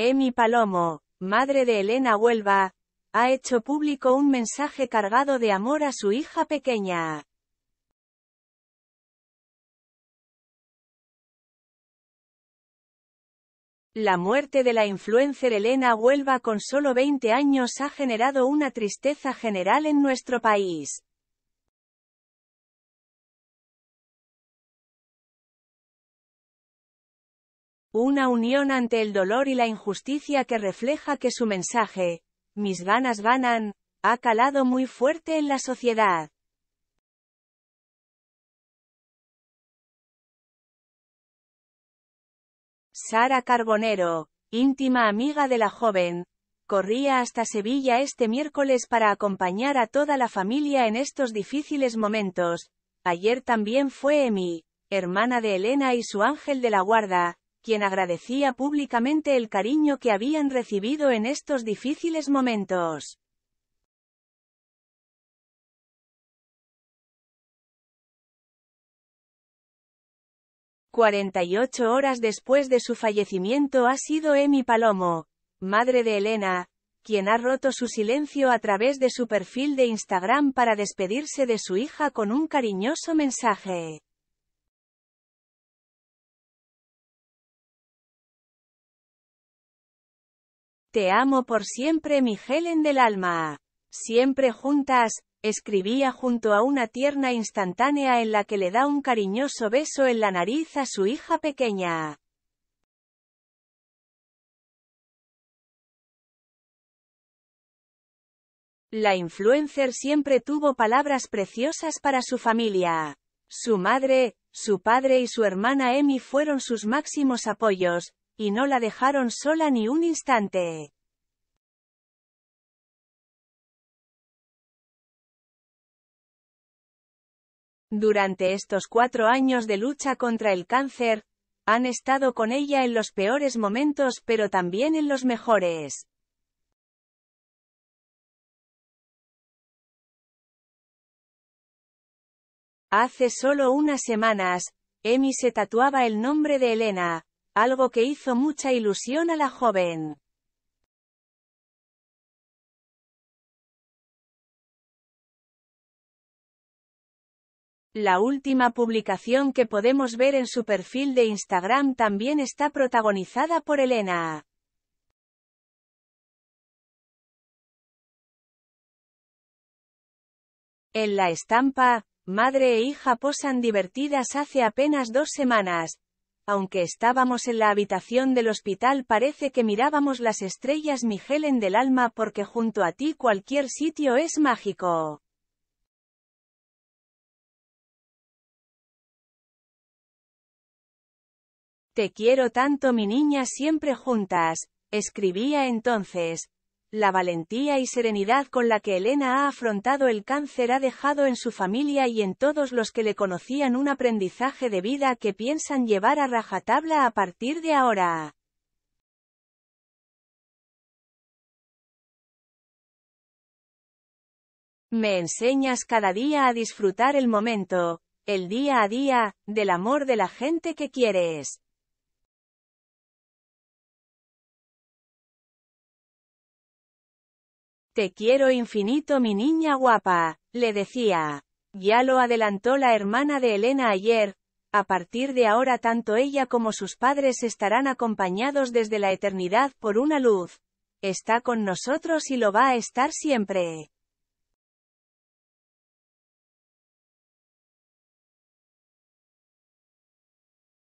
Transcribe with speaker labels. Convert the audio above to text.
Speaker 1: Emi Palomo, madre de Elena Huelva, ha hecho público un mensaje cargado de amor a su hija pequeña. La muerte de la influencer Elena Huelva con solo 20 años ha generado una tristeza general en nuestro país. Una unión ante el dolor y la injusticia que refleja que su mensaje, mis ganas ganan, ha calado muy fuerte en la sociedad. Sara Carbonero, íntima amiga de la joven, corría hasta Sevilla este miércoles para acompañar a toda la familia en estos difíciles momentos. Ayer también fue Emi, hermana de Elena y su ángel de la guarda, quien agradecía públicamente el cariño que habían recibido en estos difíciles momentos. 48 y ocho horas después de su fallecimiento ha sido Emi Palomo, madre de Elena, quien ha roto su silencio a través de su perfil de Instagram para despedirse de su hija con un cariñoso mensaje. Te amo por siempre mi Helen del alma. Siempre juntas, escribía junto a una tierna instantánea en la que le da un cariñoso beso en la nariz a su hija pequeña. La influencer siempre tuvo palabras preciosas para su familia. Su madre, su padre y su hermana Emmy fueron sus máximos apoyos, y no la dejaron sola ni un instante. Durante estos cuatro años de lucha contra el cáncer, han estado con ella en los peores momentos pero también en los mejores. Hace solo unas semanas, Emi se tatuaba el nombre de Elena, algo que hizo mucha ilusión a la joven. La última publicación que podemos ver en su perfil de Instagram también está protagonizada por Elena. En la estampa, madre e hija posan divertidas hace apenas dos semanas, aunque estábamos en la habitación del hospital parece que mirábamos las estrellas mi del alma porque junto a ti cualquier sitio es mágico. Te quiero tanto mi niña siempre juntas, escribía entonces, la valentía y serenidad con la que Elena ha afrontado el cáncer ha dejado en su familia y en todos los que le conocían un aprendizaje de vida que piensan llevar a rajatabla a partir de ahora. Me enseñas cada día a disfrutar el momento, el día a día, del amor de la gente que quieres. Te quiero infinito mi niña guapa, le decía. Ya lo adelantó la hermana de Elena ayer, a partir de ahora tanto ella como sus padres estarán acompañados desde la eternidad por una luz. Está con nosotros y lo va a estar siempre.